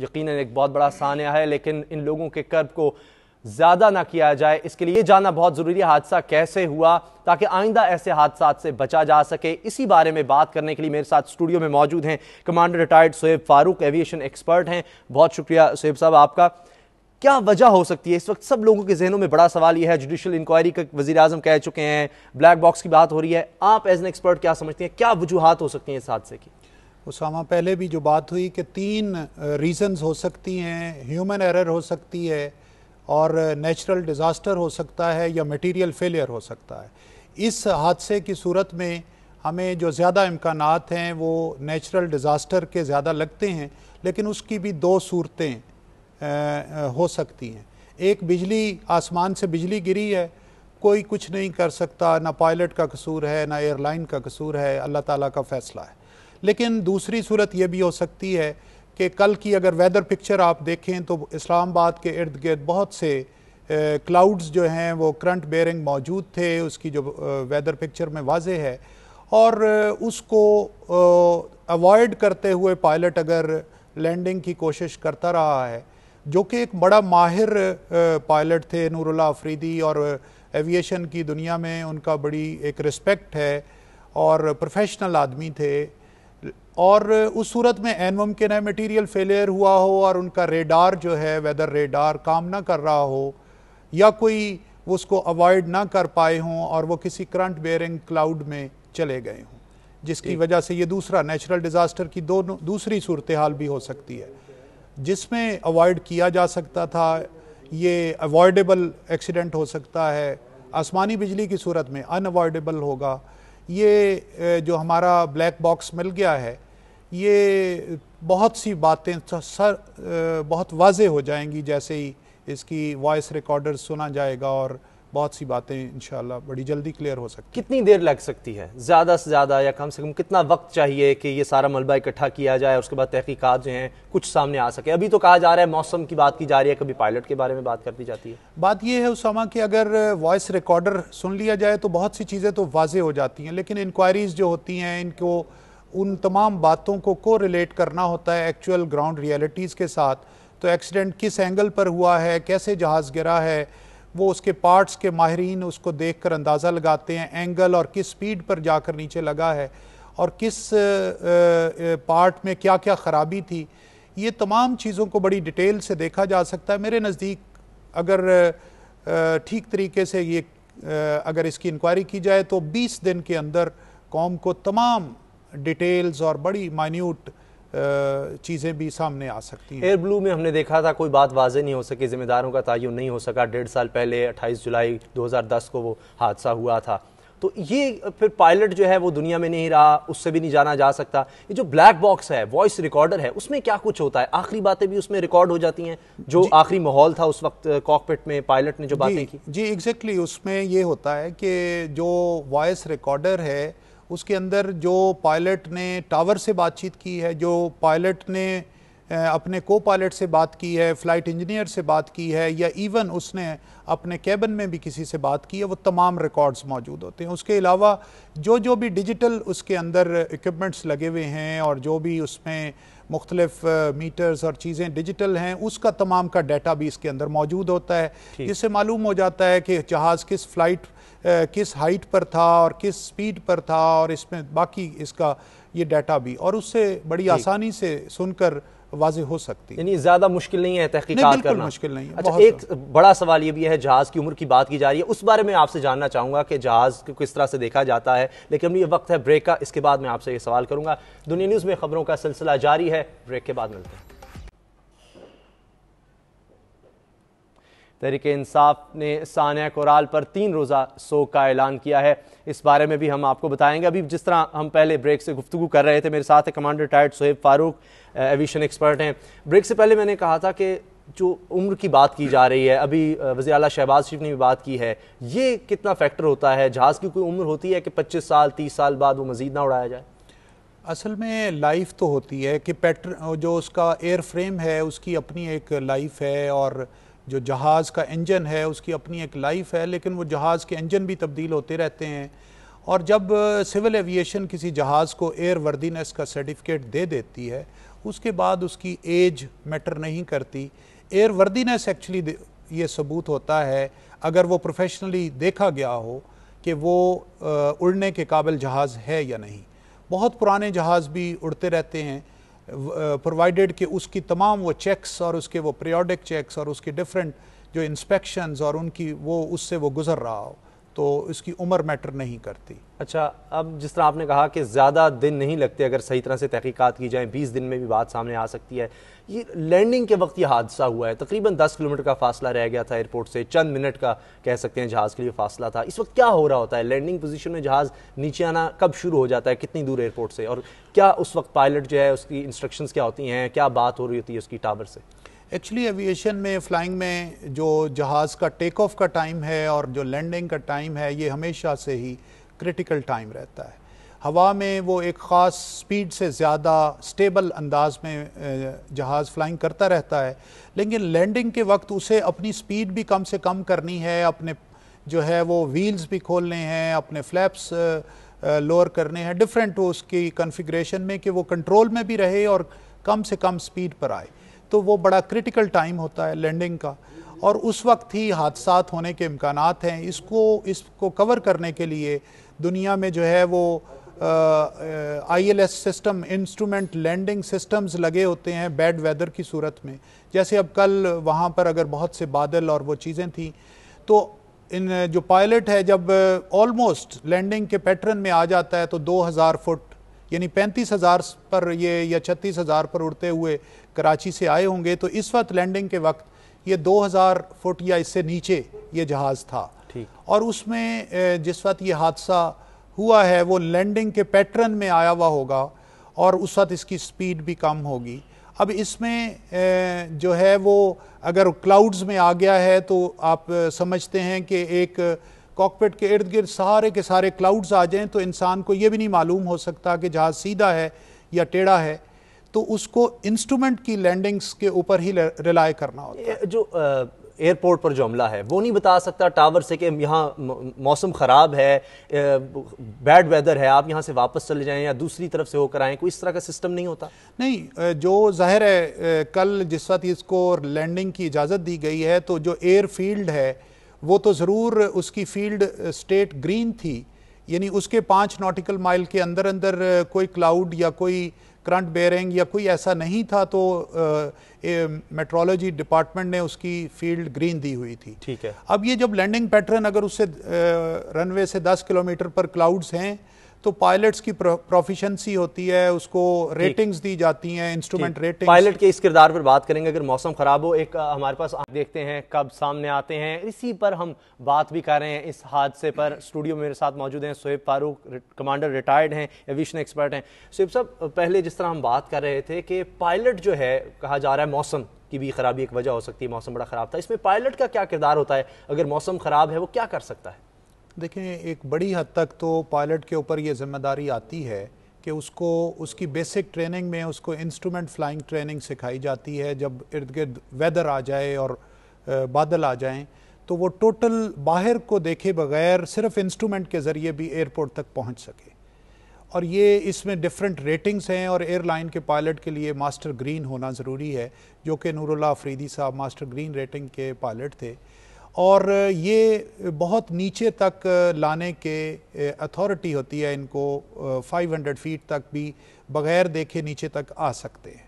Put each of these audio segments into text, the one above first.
यकीन एक बहुत बड़ा सान्या है लेकिन इन लोगों के कर्ब को ज़्यादा ना किया जाए इसके लिए जानना बहुत ज़रूरी है हादसा कैसे हुआ ताकि आइंदा ऐसे हादसा से बचा जा सके इसी बारे में बात करने के लिए मेरे साथ स्टूडियो में मौजूद हैं commander retired Shoaib Farooq aviation expert हैं बहुत शुक्रिया सोएब साहब आपका क्या वजह हो सकती है इस वक्त सब लोगों के जहनों में बड़ा सवाल यह है जुडिशल इंक्वायरी का वजी अजम कह चुके हैं ब्लैक बॉक्स की बात हो रही है आप एज एन एक्सपर्ट क्या समझते हैं क्या वजूहत हो सकती हैं इस हादसे की उसामा पहले भी जो बात हुई कि तीन रीज़न्स हो सकती हैं ह्यूमन एरर हो सकती है और नेचुरल डिज़ास्टर हो सकता है या मटेरियल फेलियर हो सकता है इस हादसे की सूरत में हमें जो ज़्यादा इम्कान हैं वो नेचुरल डिज़ास्टर के ज़्यादा लगते हैं लेकिन उसकी भी दो सूरतें हो सकती हैं एक बिजली आसमान से बिजली गिरी है कोई कुछ नहीं कर सकता ना पायलट का कसूर है ना एयरलाइन का कसूर है अल्लाह ताला का फ़ैसला है लेकिन दूसरी सूरत यह भी हो सकती है कि कल की अगर वेदर पिक्चर आप देखें तो इस्लामाबाद के इर्द गिर्द बहुत से क्लाउड्स जो हैं वो करंट बेयरिंग मौजूद थे उसकी जो वेदर पिक्चर में वाज है और उसको अवॉइड करते हुए पायलट अगर लैंडिंग की कोशिश करता रहा है जो कि एक बड़ा माहिर पायलट थे नूरुल्ला अफरीदी और एविएशन की दुनिया में उनका बड़ी एक रिस्पेक्ट है और प्रोफेशनल आदमी थे और उस सूरत में एन मुमकिन है मटीरियल फेलियर हुआ हो और उनका रेडार जो है वेदर रेडार काम ना कर रहा हो या कोई उसको अवॉइड ना कर पाए हों और वो किसी करंट बेयरिंग क्लाउड में चले गए हों जिसकी वजह से ये दूसरा नेचुरल डिज़ास्टर की दोनों दूसरी सूरत हाल भी हो सकती है जिसमें अवॉइड किया जा सकता था ये अवॉइडेबल एक्सीडेंट हो सकता है आसमानी बिजली की सूरत में अनअवॉइडेबल होगा ये जो हमारा ब्लैक बॉक्स मिल गया है ये बहुत सी बातें सर बहुत वाज हो जाएंगी जैसे ही इसकी वॉइस रिकॉर्डर सुना जाएगा और बहुत सी बातें इन बड़ी जल्दी क्लियर हो सकती कितनी देर लग सकती है ज़्यादा से ज़्यादा या कम से कम कितना वक्त चाहिए कि ये सारा मलबा इकट्ठा किया जाए उसके बाद तहकीक़ात जो हैं कुछ सामने आ सके अभी तो कहा जा रहा है मौसम की बात की जा रही है कभी पायलट के बारे में बात कर दी जाती है बात यह है उसमा कि अगर वॉइस रिकॉर्डर सुन लिया जाए तो बहुत सी चीज़ें तो वाजे हो जाती हैं लेकिन इंक्वायरीज़ जो होती हैं इनको उन तमाम बातों को को रिलेट करना होता है एक्चुअल ग्राउंड रियलिटीज़ के साथ तो एक्सीडेंट किस एंगल पर हुआ है कैसे जहाज़ गिरा है वो उसके पार्ट्स के माहरीन उसको देख कर अंदाज़ा लगाते हैं एंगल और किस स्पीड पर जाकर नीचे लगा है और किस पार्ट में क्या क्या ख़राबी थी ये तमाम चीज़ों को बड़ी डिटेल से देखा जा सकता है मेरे नज़दीक अगर ठीक तरीके से ये अगर इसकी इंक्वायरी की जाए तो 20 दिन के अंदर कौम को तमाम डिटेल्स और बड़ी माइन्यूट चीज़ें भी सामने आ सकती हैं एयर ब्लू में हमने देखा था कोई बात वाजे नहीं हो सकी जिम्मेदारों का तयन नहीं हो सका डेढ़ साल पहले अट्ठाईस जुलाई 2010 को वो हादसा हुआ था तो ये फिर पायलट जो है वो दुनिया में नहीं रहा उससे भी नहीं जाना जा सकता ये जो ब्लैक बॉक्स है वॉइस रिकॉर्डर है उसमें क्या कुछ होता है आखिरी बातें भी उसमें रिकॉर्ड हो जाती हैं जो आखिरी माहौल था उस वक्त कॉकपिट में पायलट ने जो बातें की जी एग्जैक्टली exactly, उसमें ये होता है कि जो वॉइस रिकॉर्डर है उसके अंदर जो पायलट ने टावर से बातचीत की है जो पायलट ने अपने को पायलट से बात की है फ़्लाइट इंजीनियर से बात की है या इवन उसने अपने कैबिन में भी किसी से बात की है वो तमाम रिकॉर्ड्स मौजूद होते हैं उसके अलावा जो जो भी डिजिटल उसके अंदर इक्विपमेंट्स लगे हुए हैं और जो भी उसमें मुख्तलिफ मीटर्स और चीज़ें डिजिटल हैं उसका तमाम का डाटा भी इसके अंदर मौजूद होता है जिससे मालूम हो जाता है कि जहाज़ किस फ़्लाइट किस हाइट पर था और किस स्पीड पर था और इसमें बाकी इसका ये डाटा भी और उससे बड़ी आसानी से सुनकर वाज हो सकती है यानी ज्यादा मुश्किल नहीं है तहकीकात करना मुश्किल नहीं है अच्छा एक बड़ा सवाल ये भी है जहाज की उम्र की बात की जा रही है उस बारे में आपसे जानना चाहूंगा कि जहाज को किस तरह से देखा जाता है लेकिन अभी ये वक्त है ब्रेक का इसके बाद मैं आपसे ये सवाल करूंगा दुनिया न्यूज में खबरों का सिलसिला जारी है ब्रेक के बाद मिलते हैं तहरीक इंसाफ ने सानिया कुराल पर तीन रोज़ा शोक का ऐलान किया है इस बारे में भी हम आपको बताएंगे अभी जिस तरह हम पहले ब्रेक से गुफ्तु कर रहे थे मेरे साथ है commander retired Shoaib Farooq aviation expert हैं ब्रेक से पहले मैंने कहा था कि जो उम्र की बात की जा रही है अभी वजी अला शहबाज शरीफ ने भी बात की है ये कितना फैक्टर होता है जहाज़ की कोई उम्र होती है कि पच्चीस साल तीस साल बाद वो मजीद ना उड़ाया जाए असल में लाइफ तो होती है कि पैटर जो उसका एयर फ्रेम है उसकी अपनी एक लाइफ है और जो जहाज़ का इंजन है उसकी अपनी एक लाइफ है लेकिन वो जहाज़ के इंजन भी तब्दील होते रहते हैं और जब सिविल एविएशन किसी जहाज़ को एयर वर्दीनेस का सर्टिफिकेट दे देती है उसके बाद उसकी एज मैटर नहीं करती एयर वर्दीनेस एक्चुअली ये सबूत होता है अगर वो प्रोफेशनली देखा गया हो कि वो उड़ने के काबिल जहाज़ है या नहीं बहुत पुराने जहाज़ भी उड़ते रहते हैं प्रोवाइडेड uh, कि उसकी तमाम वो चेक्स और उसके वो पीरियोडिक चेक्स और उसकी डिफरेंट जो इंस्पेक्शंस और उनकी वो उससे वो गुज़र रहा हो तो इसकी उम्र मैटर नहीं करती अच्छा अब जिस तरह आपने कहा कि ज़्यादा दिन नहीं लगते अगर सही तरह से तहकीकत की जाए बीस दिन में भी बात सामने आ सकती है ये लैंडिंग के वक्त ये हादसा हुआ है तकरीबन दस किलोमीटर का फासला रह गया था एयरपोर्ट से चंद मिनट का कह सकते हैं जहाज़ के लिए फासला था इस वक्त क्या हो रहा होता है लैंडिंग पोजिशन में जहाज़ नीचे आना कब शुरू हो जाता है कितनी दूर एयरपोर्ट से और क्या उस वक्त पायलट जो है उसकी इंस्ट्रक्शन क्या होती हैं क्या बात हो रही होती है उसकी टावर से एक्चुअली एविएशन में फ्लाइंग में जो जहाज़ का टेक ऑफ का टाइम है और जो लैंडिंग का टाइम है ये हमेशा से ही क्रिटिकल टाइम रहता है हवा में वो एक ख़ास स्पीड से ज़्यादा स्टेबल अंदाज में जहाज़ फ्लाइंग करता रहता है लेकिन लैंडिंग के वक्त उसे अपनी स्पीड भी कम से कम करनी है अपने जो है वो व्हील्स भी खोलने हैं अपने फ्लैप्स लोअर करने हैं डिफरेंट उसकी कन्फिग्रेशन में कि वो कंट्रोल में भी रहे और कम से कम स्पीड पर आए तो वो बड़ा क्रिटिकल टाइम होता है लैंडिंग का और उस वक्त ही हादसा होने के इम्कान हैं इसको इसको कवर करने के लिए दुनिया में जो है वो I L S system instrument landing systems लगे होते हैं बैड वेदर की सूरत में जैसे अब कल वहाँ पर अगर बहुत से बादल और वो चीज़ें थी तो इन जो पायलट है जब ऑलमोस्ट लैंडिंग के पैटर्न में आ जाता है तो 2000 फुट यानी पैंतीस हज़ार पर ये या छत्तीस हज़ार पर उड़ते हुए कराची से आए होंगे तो इस वक्त लैंडिंग के वक्त ये 2000 फुट या इससे नीचे ये जहाज़ था और उसमें जिस वक्त ये हादसा हुआ है वो लैंडिंग के पैटर्न में आया हुआ होगा और उस वक्त इसकी स्पीड भी कम होगी अब इसमें जो है वो अगर क्लाउड्स में आ गया है तो आप समझते हैं कि एक कॉकपिट के इर्द गिर्द सारे के सारे क्लाउड्स आ जाएं तो इंसान को ये भी नहीं मालूम हो सकता कि जहाज़ सीधा है या टेढ़ा है तो उसको इंस्ट्रूमेंट की लैंडिंग्स के ऊपर ही रिलाय करना होता है जो एयरपोर्ट पर जो हमला है वो नहीं बता सकता टावर से कि यहाँ मौसम ख़राब है बैड वेदर है आप यहाँ से वापस चले जाएँ या दूसरी तरफ से होकर आएँ कोई इस तरह का सिस्टम नहीं होता नहीं जो जाहिर है कल जिस वक्त इसको लैंडिंग की इजाज़त दी गई है तो जो एयरफील्ड है वो तो ज़रूर उसकी फील्ड स्टेट ग्रीन थी यानी उसके पाँच नॉटिकल माइल के अंदर अंदर कोई क्लाउड या कोई करंट बेयरिंग या कोई ऐसा नहीं था तो मेट्रोलॉजी डिपार्टमेंट ने उसकी फील्ड ग्रीन दी हुई थी ठीक है अब ये जब लैंडिंग पैटर्न अगर उससे रनवे से 10 किलोमीटर पर क्लाउड्स हैं तो पायलट्स की प्रोफिशंसी होती है उसको रेटिंग्स दी जाती हैं इंस्ट्रूमेंट रेटिंग पायलट के इस किरदार पर बात करेंगे अगर मौसम ख़राब हो एक हमारे पास देखते हैं कब सामने आते हैं इसी पर हम बात भी कर रहे हैं इस हादसे पर स्टूडियो में मेरे साथ मौजूद हैं सोहेब फारूक कमांडर रिटायर्ड हैं एविशन एक्सपर्ट हैं सोहेब साहब पहले जिस तरह हम बात कर रहे थे कि पायलट जो है कहा जा रहा है मौसम की भी खराबी एक वजह हो सकती है मौसम बड़ा ख़राब था इसमें पायलट का क्या किरदार होता है अगर मौसम ख़राब है वो क्या कर सकता है देखें एक बड़ी हद तक तो पायलट के ऊपर ये जिम्मेदारी आती है कि उसको उसकी बेसिक ट्रेनिंग में उसको इंस्ट्रूमेंट फ्लाइंग ट्रेनिंग सिखाई जाती है जब इर्द गिर्द वेदर आ जाए और बादल आ जाएं तो वो टोटल बाहर को देखे बगैर सिर्फ इंस्ट्रूमेंट के ज़रिए भी एयरपोर्ट तक पहुंच सके और ये इसमें डिफरेंट रेटिंग्स हैं और एयरलाइन के पायलट के लिए मास्टर ग्रीन होना ज़रूरी है जो कि नूरुल्ला अफरीदी साहब मास्टर ग्रीन रेटिंग के पायलट थे और ये बहुत नीचे तक लाने के अथॉरिटी होती है इनको 500 फीट तक भी बग़ैर देखे नीचे तक आ सकते हैं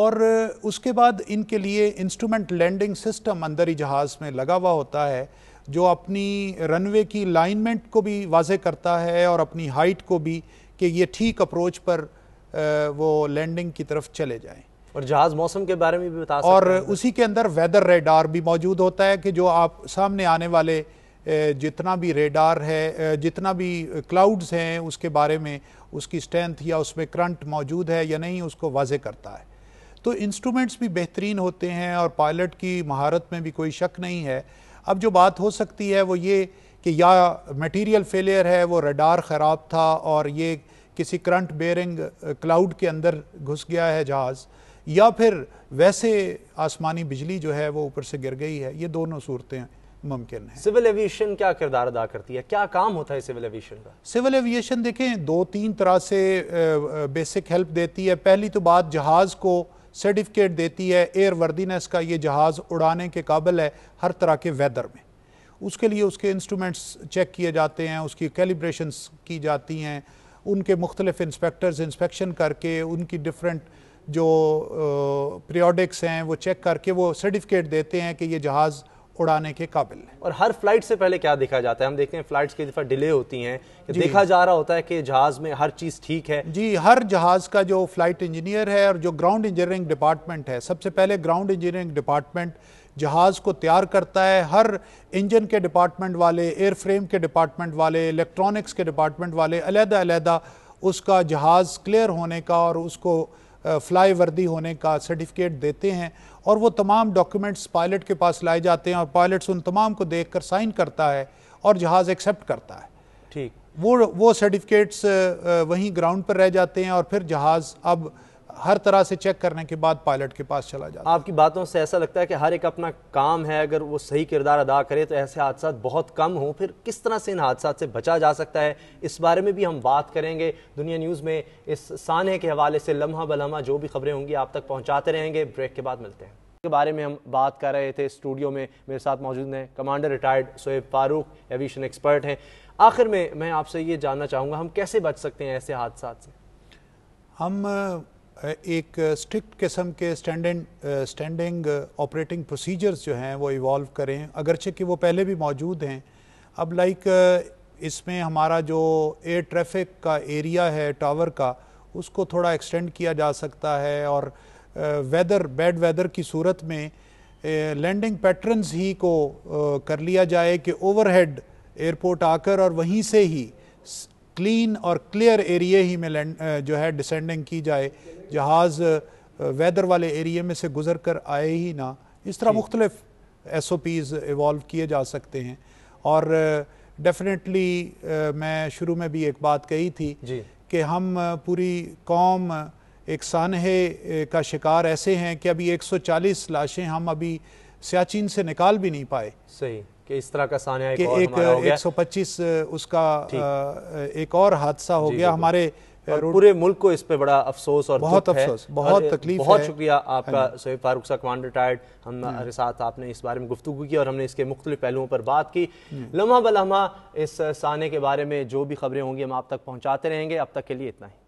और उसके बाद इनके लिए इंस्ट्रूमेंट लैंडिंग सिस्टम अंदर ही जहाज़ में लगा हुआ होता है जो अपनी रनवे की लाइनमेंट को भी वाजे करता है और अपनी हाइट को भी कि ये ठीक अप्रोच पर वो लैंडिंग की तरफ चले जाएं और जहाज मौसम के बारे में भी बता और उसी के अंदर वेदर रेडार भी मौजूद होता है कि जो आप सामने आने वाले जितना भी रेडार है जितना भी क्लाउड्स हैं उसके बारे में उसकी स्ट्रेंथ या उसमें करंट मौजूद है या नहीं उसको वाजे करता है तो इंस्ट्रूमेंट्स भी बेहतरीन होते हैं और पायलट की महारत में भी कोई शक नहीं है अब जो बात हो सकती है वो ये कि या मटेरियल फेलियर है वो रडार ख़राब था और ये किसी करंट बेरिंग क्लाउड के अंदर घुस गया है जहाज़ या फिर वैसे आसमानी बिजली जो है वो ऊपर से गिर गई है ये दोनों सूरतें मुमकिन है सिविल एविएशन क्या किरदार अदा करती है क्या काम होता है सिविल एविएशन का सिविल एविएशन देखें दो तीन तरह से बेसिक हेल्प देती है पहली तो बात जहाज़ को सर्टिफिकेट देती है एयर वर्दीनेस का ये जहाज़ उड़ाने के काबिल है हर तरह के वेदर में उसके लिए उसके इंस्ट्रूमेंट्स चेक किए जाते हैं उसकी कैलिब्रेशंस की जाती हैं उनके मुख्तलिफ इंस्पेक्टर्स इंस्पेक्शन करके उनकी डिफरेंट जो पीरियोडिक्स हैं वो चेक करके वो सर्टिफिकेट देते हैं कि ये जहाज़ उड़ाने के काबिल है और हर फ्लाइट से पहले क्या देखा जाता है हम देखते हैं फ्लाइट्स की दफ़ा डिले होती हैं देखा जा रहा होता है कि जहाज़ में हर चीज़ ठीक है जी हर जहाज़ का जो फ्लाइट इंजीनियर है और जो ग्राउंड इंजीनियरिंग डिपार्टमेंट है सबसे पहले ग्राउंड इंजीनियरिंग डिपार्टमेंट जहाज़ को तैयार करता है हर इंजन के डिपार्टमेंट वाले एयर फ्रेम के डिपार्टमेंट वाले इलेक्ट्रॉनिक्स के डिपार्टमेंट वाले अलहदा अलहदा उसका जहाज़ क्लियर होने का और उसको फ्लाई वर्दी होने का सर्टिफिकेट देते हैं और वो तमाम डॉक्यूमेंट्स पायलट के पास लाए जाते हैं और पायलट्स उन तमाम को देख कर साइन करता है और जहाज़ एक्सेप्ट करता है ठीक वो वो सर्टिफिकेट्स वहीं ग्राउंड पर रह जाते हैं और फिर जहाज़ अब हर तरह से चेक करने के बाद पायलट के पास चला जाता है आपकी बातों से ऐसा लगता है कि हर एक अपना काम है अगर वो सही किरदार अदा करे तो ऐसे हादसा बहुत कम हो फिर किस तरह से इन हादसा से बचा जा सकता है इस बारे में भी हम बात करेंगे दुनिया न्यूज़ में इस सानहे के हवाले से लम्हा बलम्हा जो भी खबरें होंगी आप तक पहुँचाते रहेंगे ब्रेक के बाद मिलते हैं के बारे में हम बात कर रहे थे स्टूडियो में मेरे साथ मौजूद हैं commander retired Shoaib Farooq aviation expert हैं आखिर में मैं आपसे ये जानना चाहूँगा हम कैसे बच सकते हैं ऐसे हादसा से हम एक स्ट्रिक्ट किस्म के स्टैंडिंग स्टैंडिंग ऑपरेटिंग प्रोसीजर्स जो हैं वो इवॉल्व करें अगरचे कि वो पहले भी मौजूद हैं अब लाइक इसमें हमारा जो एयर ट्रैफिक का एरिया है टावर का उसको थोड़ा एक्सटेंड किया जा सकता है और वेदर बैड वेदर की सूरत में लैंडिंग पैटर्न्स ही को कर लिया जाए कि ओवरहेड एयरपोर्ट आकर और वहीं से ही क्लीन और क्लियर एरिए ही में लैंड जो है डिसेंडिंग की जाए जहाज़ वेदर वाले एरिए में से गुजर कर आए ही ना इस तरह मुख्तलिफ एस ओ पीज़ इवॉल्व किए जा सकते हैं और डेफिनेटली मैं शुरू में भी एक बात कही थी कि हम पूरी कौम एक सानहे का शिकार ऐसे हैं कि अभी 140 लाशें हम अभी सियाचिन से निकाल भी नहीं पाए सही कि इस तरह का सानिया एक, एक, एक पच्चीस उसका एक और हादसा हो गया हमारे पूरे मुल्क को इस पे बड़ा अफसोस और बहुत अफसोस है। बहुत तकलीफ बहुत है। शुक्रिया आपका हाँ सोब फारूक सा कमांड रिटायर्ड हम्म। हमारे साथ आपने इस बारे में गुफ्तु की और हमने इसके मुख्तलिफ पहलुओं पर बात की हम्म। लम्हा बलहमा इस साने के बारे में जो भी खबरें होंगी हम आप तक पहुँचाते रहेंगे अब तक के लिए इतना ही